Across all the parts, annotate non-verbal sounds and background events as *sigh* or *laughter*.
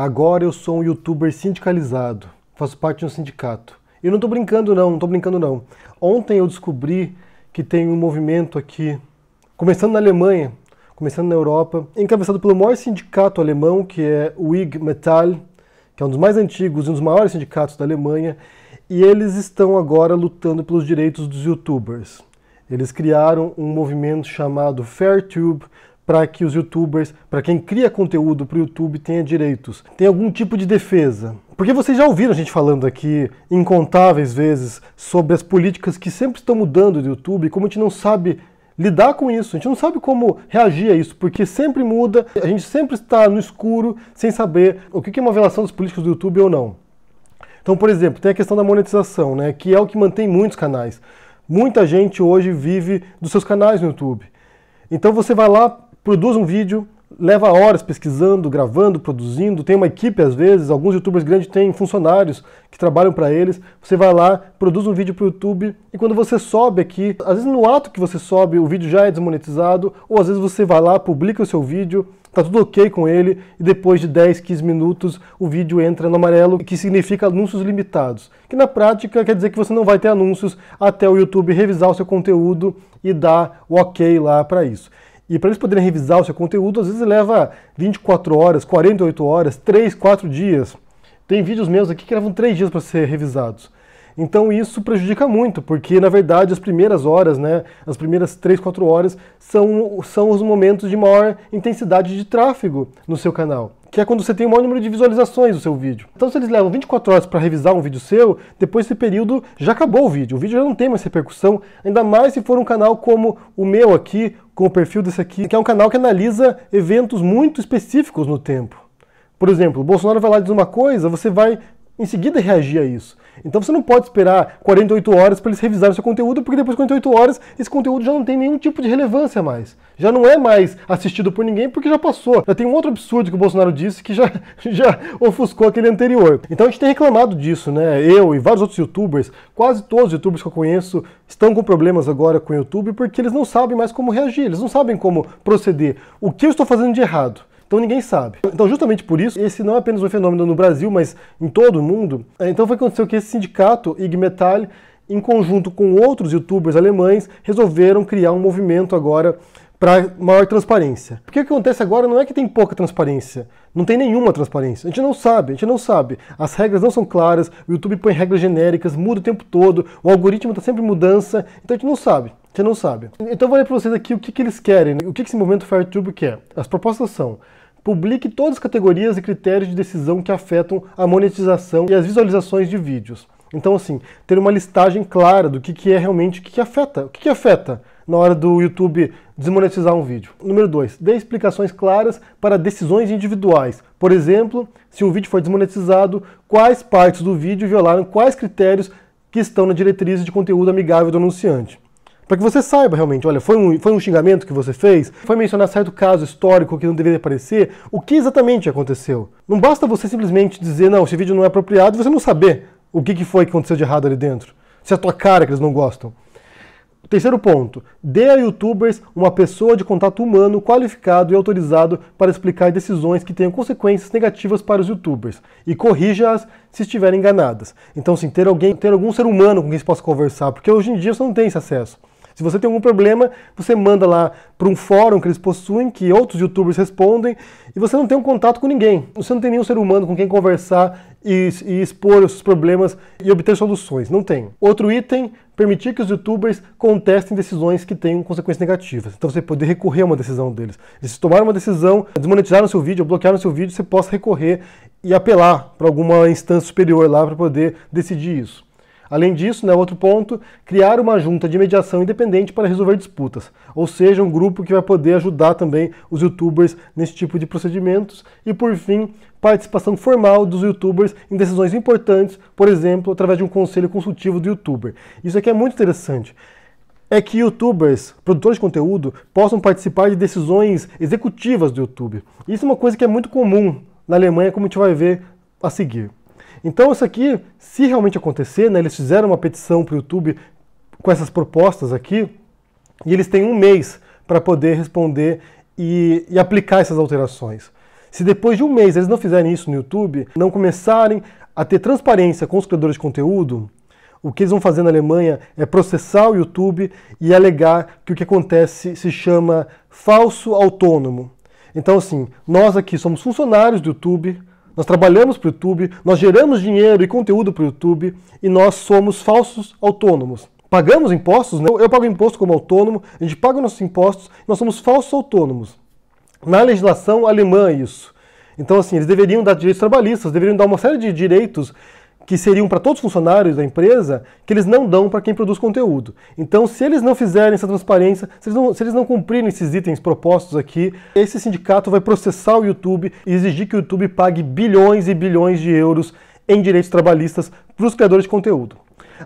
Agora eu sou um youtuber sindicalizado. Faço parte de um sindicato. E não tô brincando não, não tô brincando não. Ontem eu descobri que tem um movimento aqui, começando na Alemanha, começando na Europa, encabeçado pelo maior sindicato alemão, que é o IG Metall, que é um dos mais antigos e um dos maiores sindicatos da Alemanha, e eles estão agora lutando pelos direitos dos youtubers. Eles criaram um movimento chamado Fairtube, para que os youtubers, para quem cria conteúdo para o YouTube, tenha direitos? Tem algum tipo de defesa? Porque vocês já ouviram a gente falando aqui incontáveis vezes sobre as políticas que sempre estão mudando do YouTube, como a gente não sabe lidar com isso. A gente não sabe como reagir a isso, porque sempre muda, a gente sempre está no escuro, sem saber o que é uma violação das políticas do YouTube ou não. Então, por exemplo, tem a questão da monetização, né, que é o que mantém muitos canais. Muita gente hoje vive dos seus canais no YouTube. Então você vai lá, produz um vídeo, leva horas pesquisando, gravando, produzindo, tem uma equipe às vezes, alguns youtubers grandes têm funcionários que trabalham para eles. Você vai lá, produz um vídeo para o YouTube e quando você sobe aqui, às vezes no ato que você sobe, o vídeo já é desmonetizado, ou às vezes você vai lá, publica o seu vídeo, tá tudo ok com ele e depois de 10, 15 minutos o vídeo entra no amarelo, que significa anúncios limitados, que na prática quer dizer que você não vai ter anúncios até o YouTube revisar o seu conteúdo e dar o ok lá para isso. E para eles poderem revisar o seu conteúdo, às vezes leva 24 horas, 48 horas, 3, 4 dias. Tem vídeos meus aqui que levam 3 dias para ser revisados. Então isso prejudica muito, porque na verdade as primeiras horas, né, as primeiras 3, 4 horas são, são os momentos de maior intensidade de tráfego no seu canal, que é quando você tem o maior número de visualizações do seu vídeo. Então se eles levam 24 horas para revisar um vídeo seu, depois desse período já acabou o vídeo, o vídeo já não tem mais repercussão, ainda mais se for um canal como o meu aqui, com o perfil desse aqui, que é um canal que analisa eventos muito específicos no tempo. Por exemplo, o Bolsonaro vai lá e diz uma coisa, você vai em seguida reagir a isso. Então você não pode esperar 48 horas para eles revisarem seu conteúdo, porque depois de 48 horas esse conteúdo já não tem nenhum tipo de relevância mais. Já não é mais assistido por ninguém porque já passou. Já tem um outro absurdo que o Bolsonaro disse que já, *laughs* já ofuscou aquele anterior. Então a gente tem reclamado disso, né? Eu e vários outros youtubers, quase todos os youtubers que eu conheço estão com problemas agora com o YouTube porque eles não sabem mais como reagir, eles não sabem como proceder. O que eu estou fazendo de errado? Então ninguém sabe. Então, justamente por isso, esse não é apenas um fenômeno no Brasil, mas em todo o mundo. É, então foi acontecer que esse sindicato, IG Metall, em conjunto com outros youtubers alemães, resolveram criar um movimento agora para maior transparência. Porque o que acontece agora não é que tem pouca transparência, não tem nenhuma transparência. A gente não sabe, a gente não sabe. As regras não são claras, o YouTube põe regras genéricas, muda o tempo todo, o algoritmo está sempre em mudança, então a gente não sabe. A gente não sabe. Então eu vou ler para vocês aqui o que, que eles querem, né? o que, que esse movimento FireTube quer. As propostas são publique todas as categorias e critérios de decisão que afetam a monetização e as visualizações de vídeos. Então, assim, ter uma listagem clara do que, que é realmente, o que, que afeta, o que, que afeta na hora do YouTube desmonetizar um vídeo. Número 2, dê explicações claras para decisões individuais. Por exemplo, se o vídeo foi desmonetizado, quais partes do vídeo violaram quais critérios que estão na diretriz de conteúdo amigável do anunciante. Para que você saiba realmente, olha, foi um, foi um xingamento que você fez? Foi mencionar certo caso histórico que não deveria aparecer? O que exatamente aconteceu? Não basta você simplesmente dizer, não, esse vídeo não é apropriado e você não saber o que, que foi que aconteceu de errado ali dentro. Se é a tua cara que eles não gostam. Terceiro ponto, dê a youtubers uma pessoa de contato humano qualificado e autorizado para explicar decisões que tenham consequências negativas para os youtubers e corrija-as se estiverem enganadas. Então, sim, ter alguém, ter algum ser humano com quem você possa conversar, porque hoje em dia você não tem esse acesso. Se você tem algum problema, você manda lá para um fórum que eles possuem, que outros youtubers respondem, e você não tem um contato com ninguém. Você não tem nenhum ser humano com quem conversar e, e expor os seus problemas e obter soluções. Não tem. Outro item, permitir que os youtubers contestem decisões que tenham consequências negativas. Então você poder recorrer a uma decisão deles. Eles tomaram uma decisão, desmonetizaram seu vídeo, bloquearam seu vídeo, você possa recorrer e apelar para alguma instância superior lá para poder decidir isso. Além disso, né, outro ponto, criar uma junta de mediação independente para resolver disputas, ou seja, um grupo que vai poder ajudar também os youtubers nesse tipo de procedimentos. E por fim, participação formal dos youtubers em decisões importantes, por exemplo, através de um conselho consultivo do youtuber. Isso aqui é muito interessante é que youtubers, produtores de conteúdo, possam participar de decisões executivas do YouTube. Isso é uma coisa que é muito comum na Alemanha, como a gente vai ver a seguir. Então isso aqui, se realmente acontecer, né, eles fizeram uma petição para o YouTube com essas propostas aqui, e eles têm um mês para poder responder e, e aplicar essas alterações. Se depois de um mês eles não fizerem isso no YouTube, não começarem a ter transparência com os criadores de conteúdo, o que eles vão fazer na Alemanha é processar o YouTube e alegar que o que acontece se chama falso autônomo. Então, assim, nós aqui somos funcionários do YouTube, nós trabalhamos para o YouTube, nós geramos dinheiro e conteúdo para o YouTube e nós somos falsos autônomos. Pagamos impostos, né? eu, pago imposto como autônomo, a gente paga nossos impostos, nós somos falsos autônomos. Na legislação alemã, isso. Então, assim, eles deveriam dar direitos trabalhistas, deveriam dar uma série de direitos que seriam para todos os funcionários da empresa, que eles não dão para quem produz conteúdo. Então, se eles não fizerem essa transparência, se eles, não, se eles não cumprirem esses itens propostos aqui, esse sindicato vai processar o YouTube e exigir que o YouTube pague bilhões e bilhões de euros em direitos trabalhistas para os criadores de conteúdo.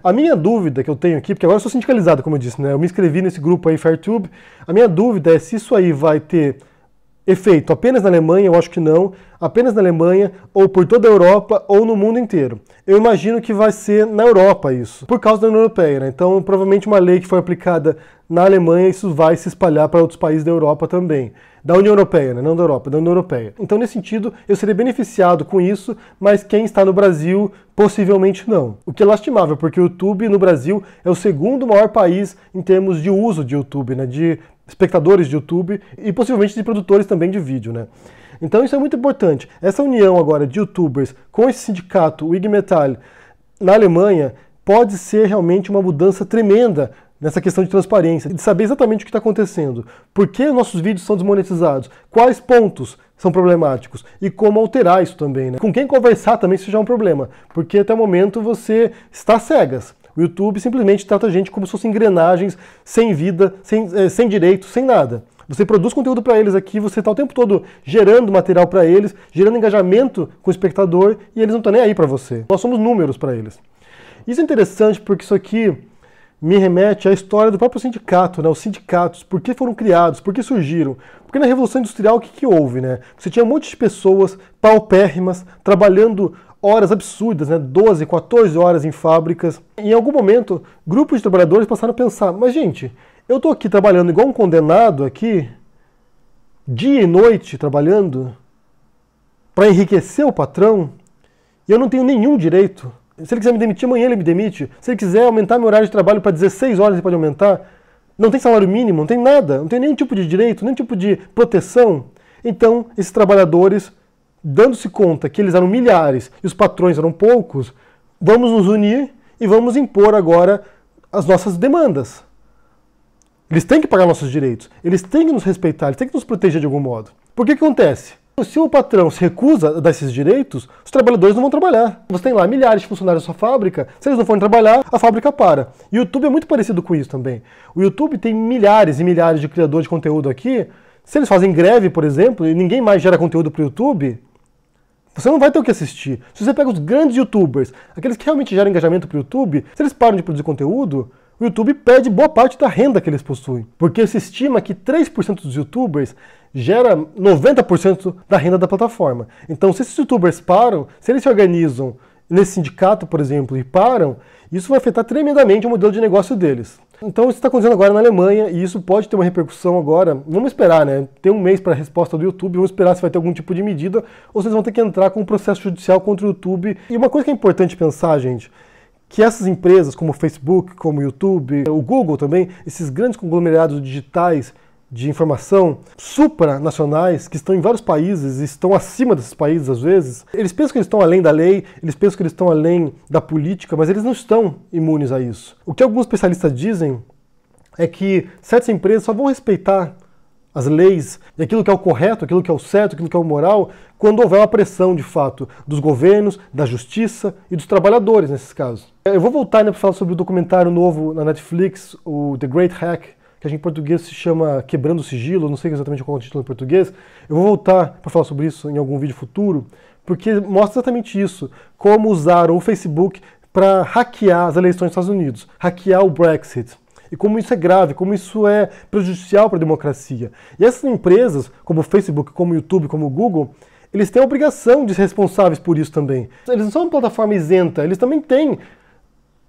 A minha dúvida que eu tenho aqui, porque agora eu sou sindicalizado, como eu disse, né? Eu me inscrevi nesse grupo aí, Fairtube. A minha dúvida é se isso aí vai ter efeito apenas na Alemanha? Eu acho que não. Apenas na Alemanha, ou por toda a Europa, ou no mundo inteiro. Eu imagino que vai ser na Europa isso, por causa da União Europeia. Né? Então, provavelmente uma lei que foi aplicada na Alemanha, isso vai se espalhar para outros países da Europa também. Da União Europeia, né? não da Europa, da União Europeia. Então, nesse sentido, eu seria beneficiado com isso, mas quem está no Brasil, possivelmente não. O que é lastimável, porque o YouTube no Brasil é o segundo maior país em termos de uso de YouTube, né? de espectadores de YouTube e possivelmente de produtores também de vídeo, né? Então isso é muito importante. Essa união agora de YouTubers com esse sindicato, o IG Metall, na Alemanha, pode ser realmente uma mudança tremenda nessa questão de transparência, de saber exatamente o que está acontecendo, por que nossos vídeos são desmonetizados, quais pontos são problemáticos e como alterar isso também, né? Com quem conversar também isso já é um problema, porque até o momento você está cegas. O YouTube simplesmente trata a gente como se fossem engrenagens, sem vida, sem, é, sem direito, sem nada. Você produz conteúdo para eles aqui, você está o tempo todo gerando material para eles, gerando engajamento com o espectador e eles não estão nem aí para você. Nós somos números para eles. Isso é interessante porque isso aqui me remete à história do próprio sindicato, né? Os sindicatos, por que foram criados, por que surgiram? Porque na Revolução Industrial o que, que houve, né? Você tinha um monte de pessoas paupérrimas, trabalhando horas absurdas, né? 12, 14 horas em fábricas. Em algum momento, grupos de trabalhadores passaram a pensar: mas gente, eu tô aqui trabalhando igual um condenado aqui, dia e noite trabalhando, para enriquecer o patrão, e eu não tenho nenhum direito. Se ele quiser me demitir, amanhã ele me demite. Se ele quiser aumentar meu horário de trabalho para 16 horas, ele pode aumentar. Não tem salário mínimo, não tem nada, não tem nenhum tipo de direito, nenhum tipo de proteção. Então, esses trabalhadores dando-se conta que eles eram milhares e os patrões eram poucos, vamos nos unir e vamos impor agora as nossas demandas. Eles têm que pagar nossos direitos, eles têm que nos respeitar, eles têm que nos proteger de algum modo. Por que, que acontece? Se o patrão se recusa a dar esses direitos, os trabalhadores não vão trabalhar. Você tem lá milhares de funcionários na sua fábrica, se eles não forem trabalhar, a fábrica para. E o YouTube é muito parecido com isso também. O YouTube tem milhares e milhares de criadores de conteúdo aqui. Se eles fazem greve, por exemplo, e ninguém mais gera conteúdo para o YouTube, você não vai ter o que assistir. Se você pega os grandes youtubers, aqueles que realmente geram engajamento para o YouTube, se eles param de produzir conteúdo, o YouTube perde boa parte da renda que eles possuem. Porque se estima que 3% dos youtubers gera 90% da renda da plataforma. Então, se esses youtubers param, se eles se organizam nesse sindicato, por exemplo, e param, isso vai afetar tremendamente o modelo de negócio deles. Então isso está acontecendo agora na Alemanha e isso pode ter uma repercussão agora. Vamos esperar, né? Tem um mês para a resposta do YouTube, vamos esperar se vai ter algum tipo de medida ou vocês vão ter que entrar com um processo judicial contra o YouTube. E uma coisa que é importante pensar, gente, que essas empresas como o Facebook, como o YouTube, o Google também, esses grandes conglomerados digitais, de informação supranacionais que estão em vários países e estão acima desses países às vezes. Eles pensam que eles estão além da lei, eles pensam que eles estão além da política, mas eles não estão imunes a isso. O que alguns especialistas dizem é que certas empresas só vão respeitar as leis e aquilo que é o correto, aquilo que é o certo, aquilo que é o moral, quando houver uma pressão de fato dos governos, da justiça e dos trabalhadores nesses casos. Eu vou voltar né, para falar sobre o documentário novo na Netflix, o The Great Hack, que em português se chama Quebrando o Sigilo, não sei exatamente qual é o título em português. Eu vou voltar para falar sobre isso em algum vídeo futuro, porque mostra exatamente isso, como usar o Facebook para hackear as eleições dos Estados Unidos, hackear o Brexit. E como isso é grave, como isso é prejudicial para a democracia. E essas empresas, como o Facebook, como o YouTube, como o Google, eles têm a obrigação de ser responsáveis por isso também. Eles não são uma plataforma isenta, eles também têm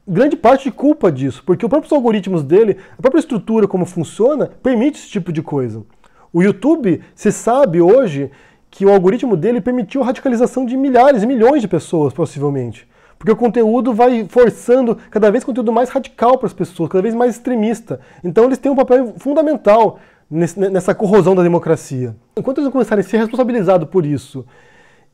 grande parte de culpa disso, porque os próprios algoritmos dele, a própria estrutura como funciona, permite esse tipo de coisa. O YouTube, se sabe hoje que o algoritmo dele permitiu a radicalização de milhares, e milhões de pessoas, possivelmente. Porque o conteúdo vai forçando cada vez conteúdo mais radical para as pessoas, cada vez mais extremista. Então eles têm um papel fundamental nessa corrosão da democracia. Enquanto eles não começarem a ser responsabilizados por isso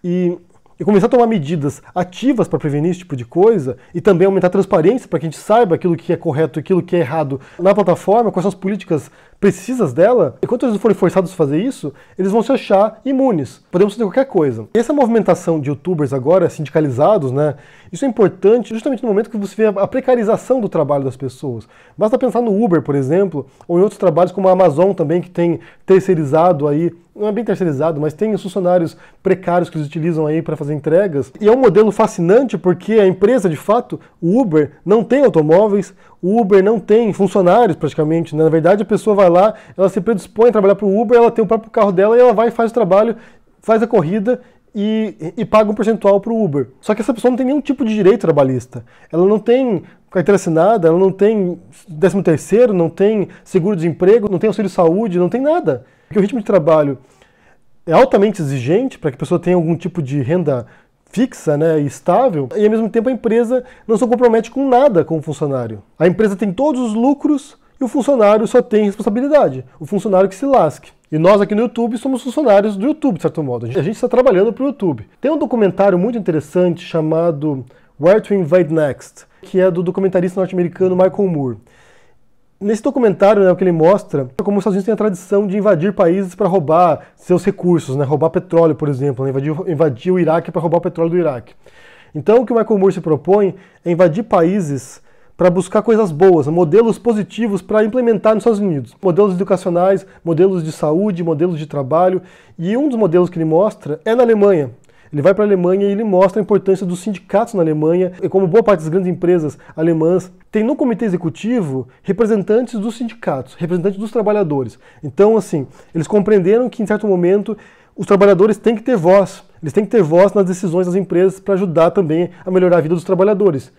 e e começar a tomar medidas ativas para prevenir esse tipo de coisa e também aumentar a transparência para que a gente saiba aquilo que é correto e aquilo que é errado na plataforma, quais são as políticas precisas dela, enquanto eles forem forçados a fazer isso, eles vão se achar imunes. Podemos fazer qualquer coisa. E essa movimentação de youtubers agora, sindicalizados, né? Isso é importante justamente no momento que você vê a precarização do trabalho das pessoas. Basta pensar no Uber, por exemplo, ou em outros trabalhos como a Amazon também, que tem terceirizado aí não é bem terceirizado, mas tem os funcionários precários que eles utilizam aí para fazer entregas. E é um modelo fascinante porque a empresa, de fato, o Uber, não tem automóveis, o Uber não tem funcionários praticamente. Né? Na verdade, a pessoa vai lá, ela se predispõe a trabalhar para o Uber, ela tem o próprio carro dela e ela vai e faz o trabalho, faz a corrida e, e paga um percentual para o Uber. Só que essa pessoa não tem nenhum tipo de direito trabalhista. Ela não tem carteira assinada, ela não tem 13 terceiro, não tem seguro-desemprego, não tem auxílio-saúde, não tem nada. Porque o ritmo de trabalho é altamente exigente para que a pessoa tenha algum tipo de renda fixa, né, estável, e ao mesmo tempo a empresa não se compromete com nada com o funcionário. A empresa tem todos os lucros, e o funcionário só tem responsabilidade, o funcionário que se lasque. E nós aqui no YouTube somos funcionários do YouTube, de certo modo. A gente está trabalhando para o YouTube. Tem um documentário muito interessante chamado Where to Invade Next, que é do documentarista norte-americano Michael Moore. Nesse documentário, né, o que ele mostra é como os Estados Unidos têm a tradição de invadir países para roubar seus recursos, né, roubar petróleo, por exemplo, né, invadir, invadir o Iraque para roubar o petróleo do Iraque. Então, o que o Michael Moore se propõe é invadir países para buscar coisas boas, modelos positivos para implementar nos Estados Unidos. Modelos educacionais, modelos de saúde, modelos de trabalho. E um dos modelos que ele mostra é na Alemanha. Ele vai para a Alemanha e ele mostra a importância dos sindicatos na Alemanha, e como boa parte das grandes empresas alemãs tem no comitê executivo representantes dos sindicatos, representantes dos trabalhadores. Então, assim, eles compreenderam que em certo momento os trabalhadores têm que ter voz. Eles têm que ter voz nas decisões das empresas para ajudar também a melhorar a vida dos trabalhadores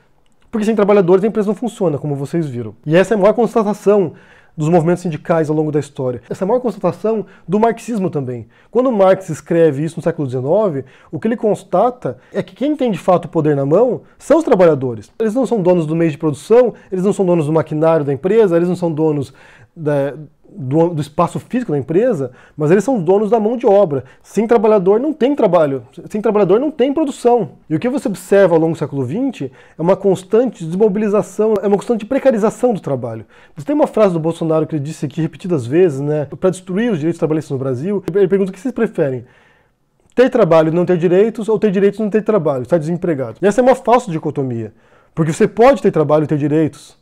porque sem trabalhadores a empresa não funciona, como vocês viram. E essa é a maior constatação dos movimentos sindicais ao longo da história. Essa é a maior constatação do marxismo também. Quando Marx escreve isso no século XIX, o que ele constata é que quem tem de fato o poder na mão são os trabalhadores. Eles não são donos do meio de produção, eles não são donos do maquinário da empresa, eles não são donos da, do, do, espaço físico da empresa, mas eles são donos da mão de obra. Sem trabalhador não tem trabalho, sem trabalhador não tem produção. E o que você observa ao longo do século XX é uma constante desmobilização, é uma constante precarização do trabalho. Você tem uma frase do Bolsonaro que ele disse aqui repetidas vezes, né? Para destruir os direitos trabalhistas no Brasil, ele pergunta o que vocês preferem ter trabalho e não ter direitos, ou ter direitos e não ter trabalho, estar tá desempregado. E essa é uma falsa dicotomia, porque você pode ter trabalho e ter direitos.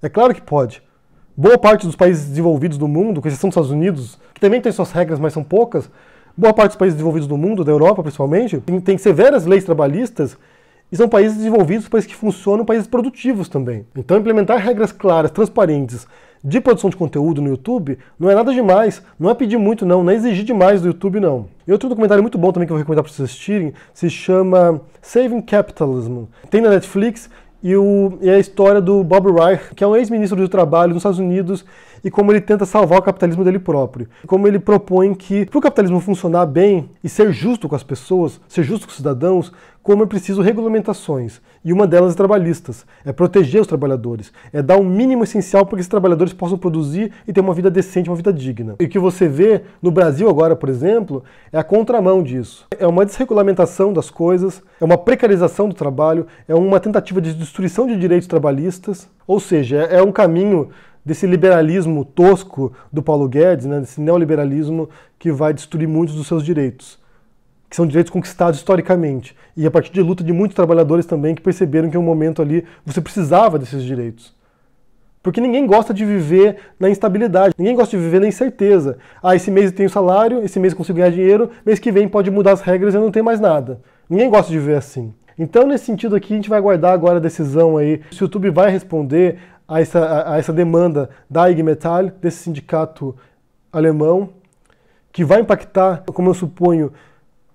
É claro que pode. Boa parte dos países desenvolvidos do mundo, com exceção dos Estados Unidos, que também tem suas regras, mas são poucas, boa parte dos países desenvolvidos do mundo, da Europa principalmente, tem, tem severas leis trabalhistas e são países desenvolvidos, países que funcionam, países produtivos também. Então, implementar regras claras, transparentes de produção de conteúdo no YouTube não é nada demais, não é pedir muito, não, não é exigir demais do YouTube, não. E outro documentário muito bom também que eu vou recomendar para vocês assistirem se chama Saving Capitalism. Tem na Netflix, e, o, e a história do Bob Reich, que é um ex-ministro do Trabalho nos Estados Unidos, e como ele tenta salvar o capitalismo dele próprio. Como ele propõe que, para o capitalismo funcionar bem e ser justo com as pessoas, ser justo com os cidadãos, como é preciso regulamentações, e uma delas é trabalhistas, é proteger os trabalhadores, é dar o um mínimo essencial para que esses trabalhadores possam produzir e ter uma vida decente, uma vida digna. E o que você vê no Brasil agora, por exemplo, é a contramão disso. É uma desregulamentação das coisas, é uma precarização do trabalho, é uma tentativa de destruição de direitos trabalhistas, ou seja, é, é um caminho desse liberalismo tosco do Paulo Guedes, né, desse neoliberalismo que vai destruir muitos dos seus direitos, que são direitos conquistados historicamente, e a partir de luta de muitos trabalhadores também que perceberam que em um momento ali você precisava desses direitos. Porque ninguém gosta de viver na instabilidade, ninguém gosta de viver na incerteza. Ah, esse mês eu tenho salário, esse mês eu consigo ganhar dinheiro, mês que vem pode mudar as regras e eu não tenho mais nada. Ninguém gosta de viver assim. Então, nesse sentido aqui, a gente vai aguardar agora a decisão aí se o YouTube vai responder a essa, a essa demanda da IG Metall, desse sindicato alemão, que vai impactar, como eu suponho,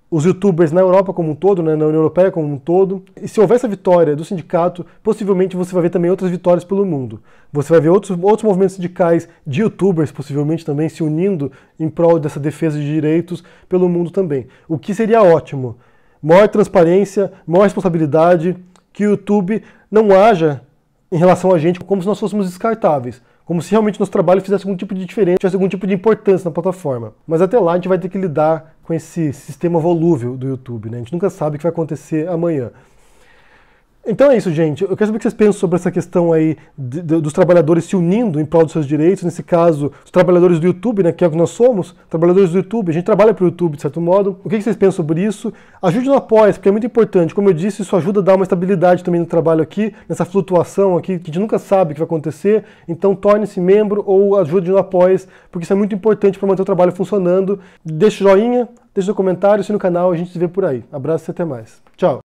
os youtubers na Europa como um todo, né, na União Europeia como um todo. E se houver essa vitória do sindicato, possivelmente você vai ver também outras vitórias pelo mundo. Você vai ver outros, outros movimentos sindicais de youtubers, possivelmente também, se unindo em prol dessa defesa de direitos pelo mundo também. O que seria ótimo. Maior transparência, maior responsabilidade, que o YouTube não haja em relação a gente como se nós fôssemos descartáveis, como se realmente nosso trabalho fizesse algum tipo de diferença, tivesse algum tipo de importância na plataforma. Mas até lá a gente vai ter que lidar com esse sistema volúvel do YouTube, né? A gente nunca sabe o que vai acontecer amanhã. Então é isso, gente. Eu quero saber o que vocês pensam sobre essa questão aí de, de, dos trabalhadores se unindo em prol dos seus direitos. Nesse caso, os trabalhadores do YouTube, né, que é o que nós somos, trabalhadores do YouTube. A gente trabalha para o YouTube, de certo modo. O que, vocês pensam sobre isso? Ajude no Apoia, porque é muito importante. Como eu disse, isso ajuda a dar uma estabilidade também no trabalho aqui, nessa flutuação aqui, que a gente nunca sabe o que vai acontecer. Então torne-se membro ou ajude no Apoia, porque isso é muito importante para manter o trabalho funcionando. Deixe joinha, deixe seu comentário, se no canal, a gente se vê por aí. Abraço e até mais. Tchau!